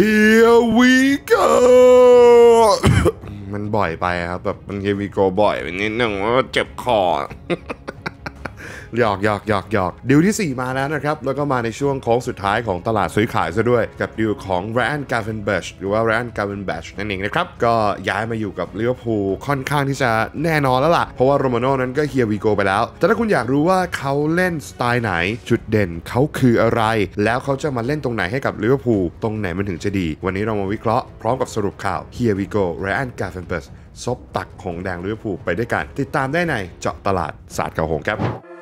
Here we go มันบ่อยไปครับแบบมัน Here we go บ่อยนิดหนึ่งว่าเจ็บคอหยอกหยอกหยอกหยอกดิวที่ 4 มาแล้วนะครับ แล้วก็มาในช่วงของสุดท้ายของตลาดซื้อขายซะด้วย กับดิวของแรนด์กาเวนเบชหรือว่าแรนด์กาเวนเบชนั่นเองนะครับ ก็ย้ายมาอยู่กับลิเวอร์พูลค่อนข้างที่จะแน่นอนแล้วล่ะ เพราะว่าโรมาโน่นั้นก็เฮียวีโกไปแล้ว แต่ถ้าคุณอยากรู้ว่าเขาเล่นสไตล์ไหน จุดเด่นเขาคืออะไร แล้วเขาจะมาเล่นตรงไหนให้กับลิเวอร์พูลตรงไหนมันถึงจะดี วันนี้เรามาวิเคราะห์พร้อมกับสรุปข่าวเฮียวีโกแรนด์กาเวนเบชซบตักของแดงลิเวอร์พูลไปด้วยกัน ติดตามได้ในเจาะตลาดศาสตร์เก่าหงครับ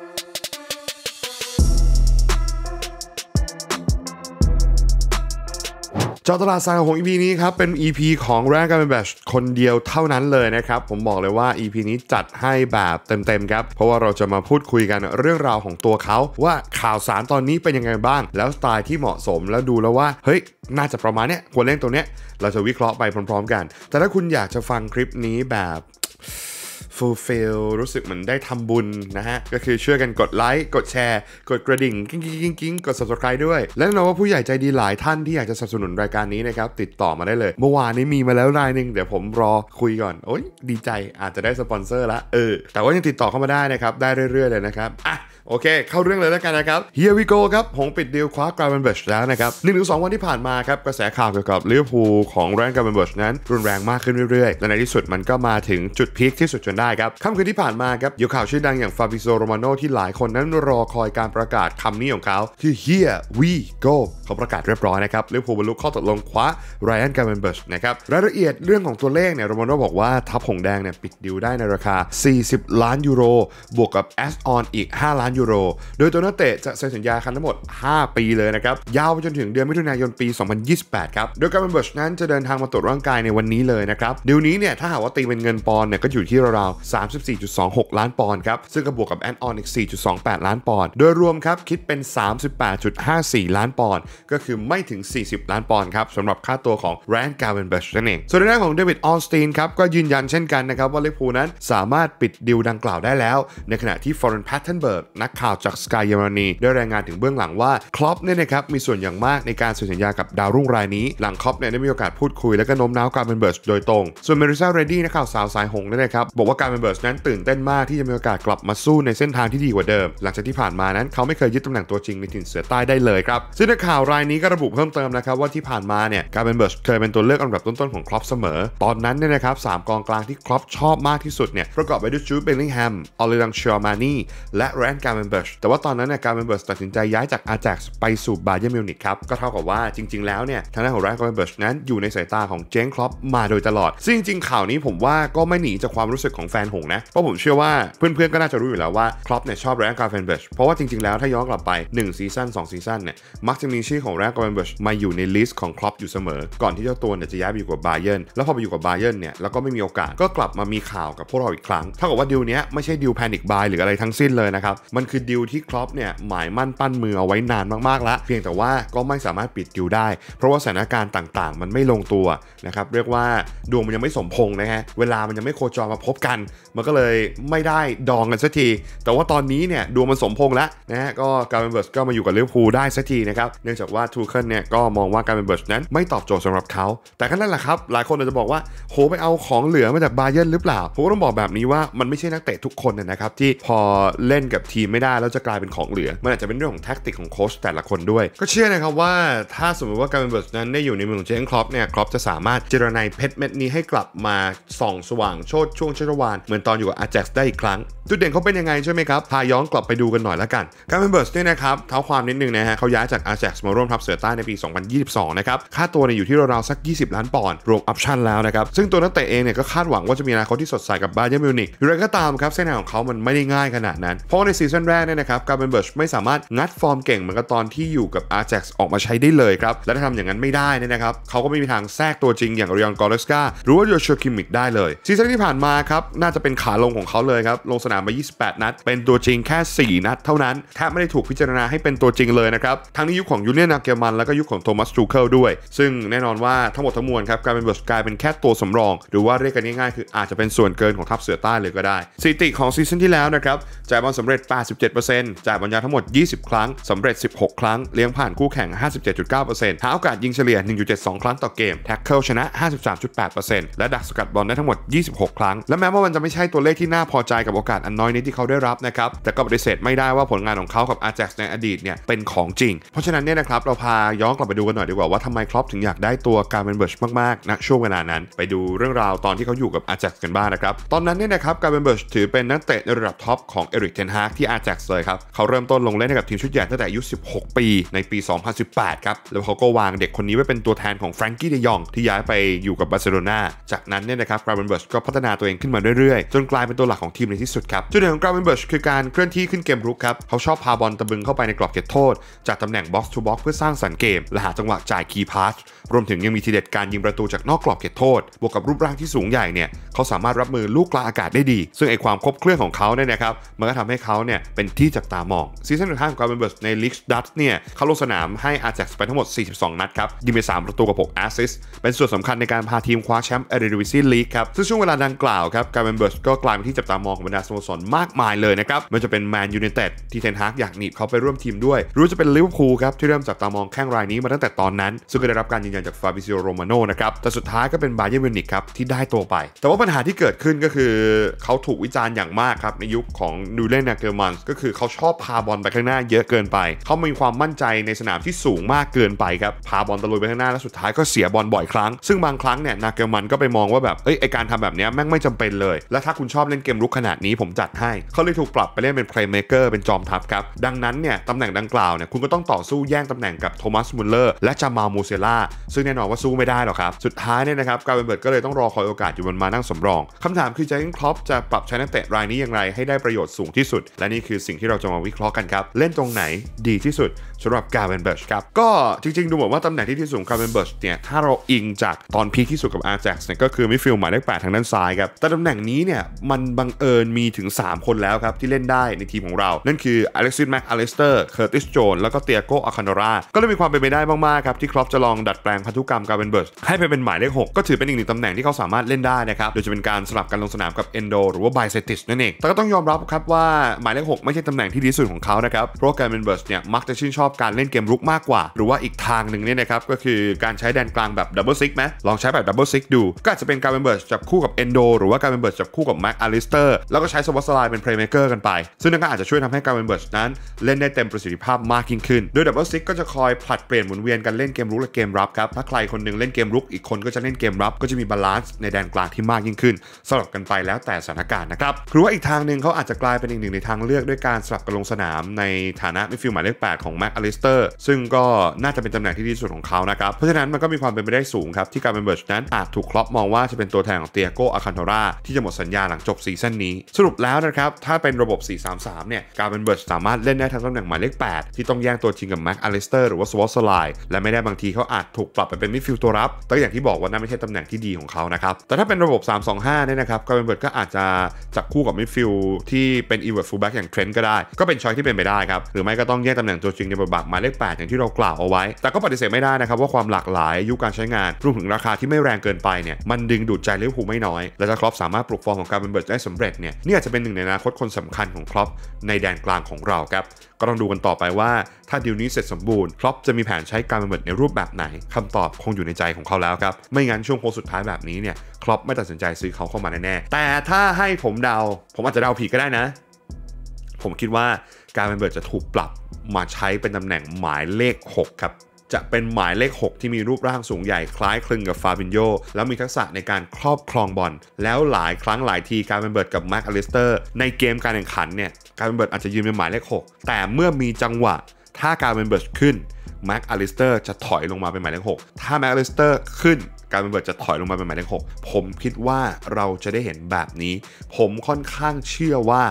จอตลาดสายของ EP นี้ครับ เป็น EP ของแรกกันเป็นแบบคนเดียวเท่านั้นเลยนะครับ ผมบอกเลยว่า EP นี้จัดให้แบบเต็มๆครับเพราะว่าเราจะมาพูดคุยกันเรื่องราวของตัวเขา ว่าข่าวสารตอนนี้เป็นยังไงบ้างแล้วสไตล์ที่เหมาะสมแล้วดูแล้วว่า เฮ้ย น่าจะประมาณเนี้ยควรเล่นตัวเนี้ยเราจะวิเคราะห์ไปพร้อมๆกัน แต่ถ้าคุณอยากจะฟังคลิปนี้แบบ f u l f i l รู้สึกเหมือนได้ทำบุญนะฮะ ก็คือช่วยกันกดไลค์ กดแชร์ กดกระดิ่ง กิ้งกิ้งกิ้งกด subscribe ด้วย และแน่นอนว่าผู้ใหญ่ใจดีหลายท่านที่อยากจะสนับสนุนรายการนี้นะครับ ติดต่อมาได้เลย เมื่อวานนี้มีมาแล้วรายหนึ่งเดี๋ยวผมรอคุยก่อน โอ้ยดีใจอาจจะได้สปอนเซอร์ละเออ แต่ว่ายังติดต่อเข้ามาได้นะครับ ได้เรื่อยๆเลยนะครับอ่ะโอเค เข้าเรื่องเลยแล้วกันนะครับ Here we go ครับ หงปิดดีลคว้ากราเบนเบิร์ชแล้วนะครับหนึ่งถึงสองวันที่ผ่านมาครับ กระแสข่าวเกี่ยวกับลิเวอร์พูลของแรนกราเบนเบิร์ชนั้น รุนแรงมากขึ้นเรื่อยๆ และในที่สุดมันก็มาถึงจุดพีคที่สุดจนได้ครับค่ำคืนที่ผ่านมาครับยวข่าวชื่อดังอย่างฟาบิโซโรมาโนที่หลายคนนั้นรอคอยการประกาศคำนี้ของเขาที่ Here we go เขาประกาศเรียบร้อยนะครับลิเวอร์พูลบรรลุข้อตกลงคว้าไรอันกราเบนเบิร์ชนะครับรายละเอียดเรื่องของตัวเลขเนี่ยโรมาโนบอกว่าทับหงแดงเนี่ยปิดดีลได้ในราคา 40 ล้านยูโรบวกกับแอสออนอีก5 ล้านยูโรโดยตัวนักเตะจะเซ็นสัญญาคันทั้งหมด 5 ปีเลยนะครับ ยาวไปจนถึงเดือนมิถุนายนปี 2028 ครับ โดยการเบิร์ชนั้นจะเดินทางมาตรวจร่างกายในวันนี้เลยนะครับเดี๋ยวนี้เนี่ยถ้าหากว่าตีเป็นเงินปอนด์เนี่ยก็อยู่ที่ราวๆ 34.26 ล้านปอนด์ครับ ซึ่งกะบวกกับแอนออนอีก 4.28 ล้านปอนด์โดยรวมครับคิดเป็น 38.54 ล้านปอนด์ก็คือไม่ถึง 40 ล้านปอนด์ครับสำหรับค่าตัวของแรนด์การเวนเบชนั่นเองส่วนในด้านของเดวิด ออนสตีนครับก็ยืนยันเช่นกันนะครับว่าลิเวอร์พูลนั้นสามารถปิดดีลดังกล่าวได้แล้วในขณะที่ฟอร์เรนแพทเทนเบิร์กนักข่าวจากสกายเยอรมนีได้รายงานถึงเบื้องหลังว่าคลอปเนี่ยนะครับมีส่วนอย่างมากในการเซ็นสัญญากับดาวรุ่งรายนี้ หลังคลอปเนี่ยได้มีโอกาสพูดคุยและก็โน้มน้าวการเป็นเบิร์ชโดยตรงส่วนเมริซาเรดดี้นักข่าวสาวสายหงนะครับ บอกว่าการเป็นเบิร์ชนั้นตื่นเต้นมากที่จะมีโอกาสกลับมาสู้ในเส้นทางที่ดีกว่าเดิม หลังจากที่ผ่านมานั้นเขาไม่เคยยึดตำแหน่งตัวจริงในถิ่นเสือใต้ได้เลยครับซึ่งนักข่าวรายนี้ก็ระบุเพิ่มเติมนะครับว่าที่ผ่านมาเนี่ยการเป็นเบิร์ชเคยเป็นตัวเลือกอันดับต้นๆของคลอปเสมอ ตอนนั้นเนี่ยนะครับสามกองกลางที่คลอปชอบมากที่สุดเนี่ยประกอบไปด้วยจูดเบลลิงแฮมออเลังเชอร์มานีและแรนกาการเมนเบิร์ชแต่ว่าตอนนั้นเนี่ยการเมนเบิร์ชตัดสินใจย้ายจากอาแจ็กไปสู่บาเยอร์มิวนิกครับก็เท่ากับว่าจริงๆแล้วเนี่ยทางด้านของไรอการเมนเบิร์ชนั้นอยู่ในสายตาของเจงคลอปมาโดยตลอดซึ่งจริงๆข่าวนี้ผมว่าก็ไม่หนีจากความรู้สึกของแฟนหงนะ เพราะผมเชื่อว่าเพื่อนๆ ก็น่าจะรู้อยู่แล้วว่าคลอปเนี่ยชอบไรอการเมนเบิร์ชเพราะว่าจริงๆ แล้ว ถ้าย้อนกลับไป1ซีซั่น2ซีซั่นเนี่ยมักจะมีชื่อของไรอการเมนเบิร์ชมาอยู่ในลิสต์ของคลอปอยู่เสมอก่อนที่เจ้าตัวเนี่ยจะย้ายไปอยู่กับบาเยอร์แล้วพอไปอยู่กับบาเยร์เนี่ยแล้วก็ไม่มีโอกาสก็กลับมามีข่าวกับพวกเราอีกครั้งเท่ากับว่าดเนี้ยไม่ใช่ดแพนิคบายหรืออะไรทั้งสิ้นเลยนะครับมัันคือดิวที่ครอปเนี่ยหมายมั่นปั้นมือเอาไว้นานมากๆแล้วเพียงแต่ว่าก็ไม่สามารถปิดดิวได้ เพราะว่าสถานการณ์ต่างๆ มันไม่ลงตัวนะครับเรียกว่าดวงมันยังไม่สมพงนะฮะเวลามันยังไม่โคจรมาพบกัน มันก็เลยไม่ได้ดองกันสักที แต่ว่าตอนนี้เนี่ยดวงมันสมพงแล้วนะฮะก็การเบนเบิร์ตก็มาอยู่กับลเวพูได้สักทีนะครับเนื่องจากว่าทูเคิลเนี่ยก็มองว่าการเบนเบิร์ตนั้นไม่ตอบโจทย์สำหรับเขา แต่ก็นั่นแหละครับหลายคนอาจจะบอกว่าโหไปเอาของเหลือมาจากบาเยิร์นหรือเปล่าผมก็ต้องบอกแบบนี้ว่ามันไม่ใช่นักเตะทุกคนนะครับที่พอเล่นกับทีมไม่ได้แล้วจะกลายเป็นของเหลือมันอาจจะเป็นเรื่องของแท็กติกของโค้ชแต่ละคนด้วย ก็เชื่อนะครับว่าถ้าสมมติว่าการเป็นเบิร์สนั้นได้อยู่ในมือของเจนครอปเนี่ยครอปจะสามารถเจรนายเพชรเม็ดนี้ให้กลับมาส่องสว่าง โชดช่วงชัชวานเหมือนตอนอยู่กับอาแจ็กซ์ได้อีกครั้งจุดเด่นเขาเป็นยังไงใช่ไหมครับพาย้อนกลับไปดูกันหน่อยละกันการเป็นเบิร์ตเนี่ยนะครับเท้าความนิดนึงนะฮะเขาย้ายจากอาแจ็กซ์มาร่วมทับเสือใต้ในปี 2022นะครับค่าตัวเนี่ยอยู่ที่ราวๆสัก 20ล้านปอนด์รวมออปชั่นแล้วนะครับซึ่งตัวนักเตะเองเนี่ยก็คาดหวังว่าจะมีอนาคตที่สดใสกับบาเยอร์มิวนิกอยู่ไรก็ตามครับเส้นทางของเขามันไม่ได้ง่ายขนาดนั้นเพราะในซีซั่นนแรกเนี่ยนะครับการเบนเบิร์ชไม่สามารถงัดฟอร์มเก่งเหมือนกับตอนที่อยู่กับอาร์จ็กออกมาใช้ได้เลยครับ และถ้าทำอย่างนั้นไม่ได้นี่นะครับ เขาก็ไม่มีทางแทรกตัวจริงอย่างเรียนกอร์เลสกาหรือว่าโยชูคิมิกได้เลย ซีซั่นที่ผ่านมาครับ น่าจะเป็นขาลงของเขาเลยครับ ลงสนามมา 28 นัด เป็นตัวจริงแค่ 4 นัดเท่านั้นแทบไม่ได้ถูกพิจารณาให้เป็นตัวจริงเลยนะครับทั้งในยุคขของยูเนียนนาเกมันแล้วก็ยุคขของโทมัสจูเคิลด้วยซึ่งแน่นอนว่าทั้งหมดทั้งมวลครับการเป็นเบิร์ชกลายเป็นแค่ตัวสำรอง หรือว่าเรียกกันง่ายๆ คืออาจจะเป็นส่วนเกินของทัพเสือใต้เลยก็ได้สถิติของซีซั่นที่แล้วนะครับจ่ายบอลสำเร็จ87%จ่ายบอลยาวทั้งหมด 20 ครั้ง สำเร็จ 16 ครั้ง เลี้ยงผ่านคู่แข่ง 57.9%หาโอกาสยิงเฉลี่ย 1.72 ครั้งต่อเกม แท็กเกิลชนะ 53.8%และดักสกัดบอลได้ทั้งหมด 26 ครั้ง และแม้ว่ามันจะไม่ใช่ตัวเลขที่น่าพอใจกับโอกาสอันน้อยนิดที่เขาได้รับนะครับ แต่ก็ปฏิเสธไม่ได้ว่าผลงานของเขากับอาแจ็กในอดีตเนี่ยเป็นของจริง เพราะฉะนั้นเนี่ยนะครับ เราพาย้อนกลับไปดูกันหน่อยดีกว่าว่าทำไมครอปถึงอยากได้ตัวการเนเบิร์ชมากๆณช่วงเวลานั้น ไปดูเรื่องราวตอนที่เขาอยู่กับอาแจ็กกันบ้างนะครับตอนนั้นเนี่ยนะครับการเบิร์ชถือเป็นนักเตะในระดับท็อปของเอริกเทนฮากที่อาแจ็กเลยครับเขาเริ่มต้นลงเล่นให้กับทีมชุดใหญ่ตั้งแต่อายุ16 ปีในปี 2018ครับ แล้วเขาก็วางเด็กคนนี้ไว้เป็นตัวแทนของแฟรงกี้เดยอง ที่ย้ายไปอยู่กับบาร์เซโลนาจากนั้นเนี่ยนะครับกราเวนเบิร์ชก็พัฒนาตัวเองขึ้นมาเรื่อยๆ จนกลายเป็นตัวหลักของทีมในที่สุดครับ จุดเด่นของกราเวนเบิร์ชคือการเคลื่อนที่ขึ้นเกมรุกครับเขาชอบพาบอลตะบึงเข้าไปในกรอบเขตโทษจากตำแหน่งบ็อกซ์ทูบ็อกซ์เพื่อสร้างสรรค์เกมและหาจังหวะจ่ายคีย์พาสรวมถึงยังมีทีเด็ดการยิงประตูจากนอกกรอบเขตโทษ บวกกับรูปร่างที่สูงใหญ่เนี่ยเขาสามารถรับมือลูกกลางอากาศได้ดี ซึ่งไอความครบเครื่องของเขาเนี่ยนะครับมันก็ทำให้เขาเนี่ยเป็นที่จับตามองซีซั่นสุดท้ายของการเป็นเบิร์สในลีกดัตเนี่ยเขาลงสนามให้อาแจ็กไปทั้งหมด 42 นัดครับ ยิงไป 3 ประตูกับ6แอสซิสเป็นส่วนสำคัญในการพาทีมคว้าแชมป์เอเดวิซีลีกครับ ซึ่งช่วงเวลาดังกล่าวครับ การเป็นเบิร์สก็กลายเป็นที่จับตามองของบรรดาสโมสรมากมายเลยนะครับมันจะเป็นแมนยูเนเต็ดที่เทนฮากอยากหนีบเขาไปร่วมทีมด้วยหรือจะเป็นลิเวอร์พูลครับที่เริ่มจับตามองแข้งรายนี้มาตั้งแต่ตอนนั้น ซึ่งก็ได้รับการยืนยันจากฟาบิซิโอโรมาโนนะครับแต่สุดท้ายก็เป็นบาเยอร์มิวนิกครับที่ได้ตัวไป แต่ว่าปัญหาที่เกิดขึ้นก็คือเขาถูกวิจารณ์อย่างมากครับในยุคของนูเนนาเกอร์มัก็คือเขาชอบพาบอลไปข้างหน้าเยอะเกินไปเขามีความมั่นใจในสนามที่สูงมากเกินไปครับ พาบอลตะลุยไปข้างหน้าแล้วสุดท้ายก็เสียบอลบ่อยครั้ง ซึ่งบางครั้งเนี่ยนาเกลมันก็ไปมองว่าแบบเอ้ยไอการทำแบบนี้แม่งไม่จำเป็นเลย และถ้าคุณชอบเล่นเกมรุกขนาดนี้ผมจัดให้เขาเลยถูกปรับไปเล่นเป็นเพลย์เมเกอร์เป็นจอมทัพครับ ดังนั้นเนี่ยตำแหน่งดังกล่าวเนี่ยคุณก็ต้องต่อสู้แย่งตำแหน่งกับโทมัสมุลเลอร์และจามาโมเซล่า ซึ่งแน่นอนว่าสู้ไม่ได้หรอกครับ สุดท้ายเนี่ยนะครับกาเบนเบิร์ดก็เลยต้องรอคอยโอกาสอยู่บนมานั่งสำรองคาถามคือเจนครอปจะปรับใช้นักเตะรายนี้อย่างไร ให้ได้ประโยชน์สูงที่สุดและนีคือสิ่งที่เราจะมาวิเคราะห์กันครับ เล่นตรงไหนดีที่สุดสำหรับการเบนเบิร์ชครับก็จริงๆ ดูเหมือนว่าตำแหน่งที่ที่สูงการเบนเบิร์ชเนี่ยถ้าเราอิงจากตอนพีที่สุดกับอาร์แจ็กเนี่ยก็คือมิฟิลหมายเลขแปดทางด้านซ้ายครับ แต่ตำแหน่งนี้เนี่ยมันบังเอิญมีถึง 3 คนแล้วครับ ที่เล่นได้ในทีมของเรา นั่นคืออเล็กซิสแม็กอเลสเตอร์เคอร์ติสโจนแล้วก็เตียโกอาคานอราก็เลยมีความเป็นไปได้มากๆครับที่ครอปจะลองดัดแปลงพันธุกรรมการเบนเบิร์ชให้ไปเป็นหมายเลข6ก็ถือเป็นอีกหนึ่งตำแหน่งที่เขาสามารถเล่นได้นะครับโดยจะเป็นการสลับกันลงสนามกับเอนโดหรือว่าไบเซติสนั่นเองแต่ก็ต้องยอมรับครับว่าหมายเลข6ไม่ใช่ตำแหน่งที่ดีสุดของเขานะครับ เพราะการเป็นเบิร์สเนี่ย มักจะชื่นชอบการเล่นเกมรุกมากกว่า หรือว่าอีกทางหนึ่งเนี่ยนะครับ ก็คือการใช้แดนกลางแบบดับเบิลซิกไหมลองใช้แบบดับเบิลซิกดู ก็อาจจะเป็นการเป็นเบิร์สจับคู่กับเอนโดหรือว่าการเป็นเบิร์สจับคู่กับแม็กอลิสเตอร์ แล้วก็ใช้สวอตสไลน์เป็นเพลย์เมเกอร์กันไป ซึ่งนั่นก็อาจจะช่วยทำให้การเป็นเบิร์สนั้นเล่นได้เต็มประสิทธิภาพมากยิ่งขึ้น โดยดับเบิลซิกก็จะคอยผลัดเปลี่ยนหมุนเวียนกันเล่นเกมรุกและเกมรับครับถ้าใครคนนึงเล่นเกมรุกอีกคนก็จะเล่นเกมรับก็จะมีบาลานซ์ในแดนกลางที่มากยิ่งขึ้นสลับกันไปแล้วแต่สถานการณ์นะครับหรือว่าอีกทางหนึ่งเขาอาจจะกลายเป็นอีกหนึ่งในทางเลือกอกด้วยการสลับกันลงสนามในฐานะมิดฟิลด์หมายเลข 8 ของแม็กอลิสเตอร์ ซึ่งก็น่าจะเป็นตำแหน่งที่ดีสุดของเขา นะครับ เพราะฉะนั้นมันก็มีความเป็นไปได้สูงครับ ที่การเป็นเบิร์ชนั้นอาจถูกคล็อปมองว่าจะเป็นตัวแทนของเตียโกอาคันโทราที่จะหมดสัญญาหลังจบซีซั่นนี้ สรุปแล้วนะครับ ถ้าเป็นระบบ 4-3-3 เนี่ยการเป็นเบิร์ชสามารถเล่นได้ทั้งตำแหน่งหมายเลข 8 ที่ต้องแย่งตัวจริงกับแม็กอลิสเตอร์หรือว่าสวอตสไลและไม่ได้บางทีเขาอาจถูกปรับไปเป็นมิดฟิลด์ตัวรับแต่อย่างที่บอกว่านั่นไม่ใช่ตำแหน่งที่ดีของเขานะครับแต่ถ้าเป็นระบบ 3-2-5เนี่ยนะครับการเป็นเบิร์ชก็อาจจะจับคู่กับมิดฟิลด์ที่เป็นอีเวิร์ดฟูลแบ็กอย่างทรนด์ก็ได้ ก็เป็นช้อยที่เป็นไปได้ครับหรือไม่ก็ต้องแยกตำแหน่งตัวจริงในบทบาทหมายเลข8อย่างที่เรากล่าวเอาไว้ แต่ก็ปฏิเสธไม่ได้นะครับ ว่าความหลากหลายยุการใช้งานรวมถึงราคาที่ไม่แรงเกินไปเนี่ยมันดึงดูดใจลิเวอร์พูลไม่น้อย และถ้าครอปสามารถปลุกฟอร์มของการเป็นเบิร์ดได้สำเร็จเนี่ยนี่อาจจะเป็นหนึ่งในอนาคตคนสำคัญของครอปในแดนกลางของเราครับก็ต้องดูกันต่อไปว่า ถ้าดีลนี้เสร็จสมบูรณ์ครอปจะมีแผนใช้การเป็บิบ์ดในรูปแบบไหน คำตอบคงอยู่ในใจของเขาแล้วครับไม่งั้นช่วงโค้งสุดท้ายแบบนี้เนี่ยครอปไม่ตัดสินใจซื้อเขาเข้ามาแน่แต่ถ้าให้ผมเดา ผมอาจจะเดาผิดก็ได้นะผมคิดว่าการเป็นเบิร์ดจะถูกปรับมาใช้เป็นตำแหน่งหมายเลข6ครับ จะเป็นหมายเลข 6 ที่มีรูปร่างสูงใหญ่คล้ายคลึงกับฟาบินโยแล้วมีทักษะในการครอบครองบอล แล้วหลายครั้งหลายทีการเป็นเบิร์ดกับแม็ก์อลิสเตอร์ในเกมการแข่งขันเนี่ยการเป็นเบิร์ดอาจจะยืนเป็นหมายเลข 6 แต่เมื่อมีจังหวะถ้าการเป็นเบิร์ดขึ้นแม็ก์อลิสเตอร์จะถอยลงมาเป็นหมายเลข 6 ถ้าแม็ก์อลิสเตอร์ขึ้นการเป็นเบิร์ดจะถอยลงมาเป็นหมายเลข6ผมคิดว่าเราจะได้เห็นแบบนี้ ผมค่อนข้างเชื่อว่า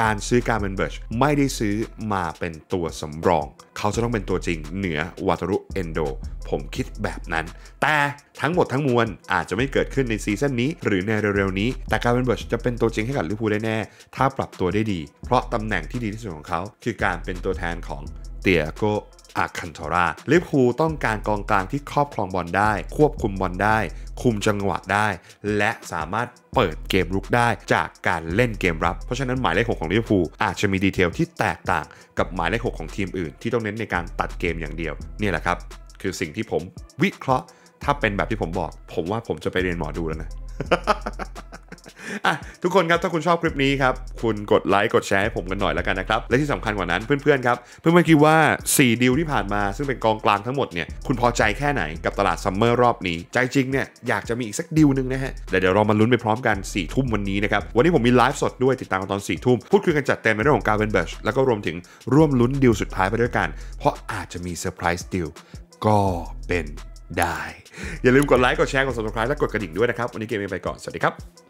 การซื้อการเมนเบิร์ชไม่ได้ซื้อมาเป็นตัวสำรอง เขาจะต้องเป็นตัวจริงเหนือวัตรุเอนโดผมคิดแบบนั้น แต่ทั้งหมดทั้งมวลอาจจะไม่เกิดขึ้นในซีซั่นนี้ หรือในเร็วๆนี้ แต่การเมนเบิร์ชจะเป็นตัวจริงให้กับลิเวอร์พูลได้แน่ ถ้าปรับตัวได้ดี เพราะตำแหน่งที่ดีที่สุดของเขาคือการเป็นตัวแทนของเตียโกอาคันทอราลิเวอร์พูลต้องการกองกลางที่ครอบครองบอลได้ ควบคุมบอลได้ คุมจังหวะได้ และสามารถเปิดเกมรุกได้จากการเล่นเกมรับ เพราะฉะนั้นหมายเลข6ของลิเวอร์พูลอาจจะมีดีเทลที่แตกต่างกับหมายเลข6ของทีมอื่นที่ต้องเน้นในการตัดเกมอย่างเดียวนี่แหละครับ คือสิ่งที่ผมวิเคราะห์ ถ้าเป็นแบบที่ผมบอก ผมว่าผมจะไปเรียนหมอดูแล้วนะอ่ะทุกคนครับถ้าคุณชอบคลิปนี้ครับ คุณกดไลค์กดแชร์ให้ผมกันหน่อยแล้วกันนะครับ และที่สำคัญกว่านั้นเพื่อนๆครับ เพื่อนๆคิดว่า 4ดีลที่ผ่านมาซึ่งเป็นกองกลางทั้งหมดเนี่ยคุณพอใจแค่ไหนกับตลาดซัมเมอร์รอบนี้ ใจจริงเนี่ยอยากจะมีอีกสักดีลนึงนะฮะเดี๋ยวเรามาลุ้นไปพร้อมกัน4ี่ทุ่มวันนี้นะครับ วันนี้ผมมีไลฟ์สดด้วยติดตามตอน4ี่ทุ่มพูดคุยกันจัดเต็มในเรื่องของการเวนเบชแล้วก็รวมถึงร่วมลุ้นดีลสุดท้ายไปด้วยกันเพราะอาจจะมีเซอร์ไพรส์ดีลก็เป็นได้ อย่าลืมกดไลค์กดแชร์กด subscribe และกดกระดิ่งด้วยนะครับวันนี้เกมไปก่อนสวัสดีครับ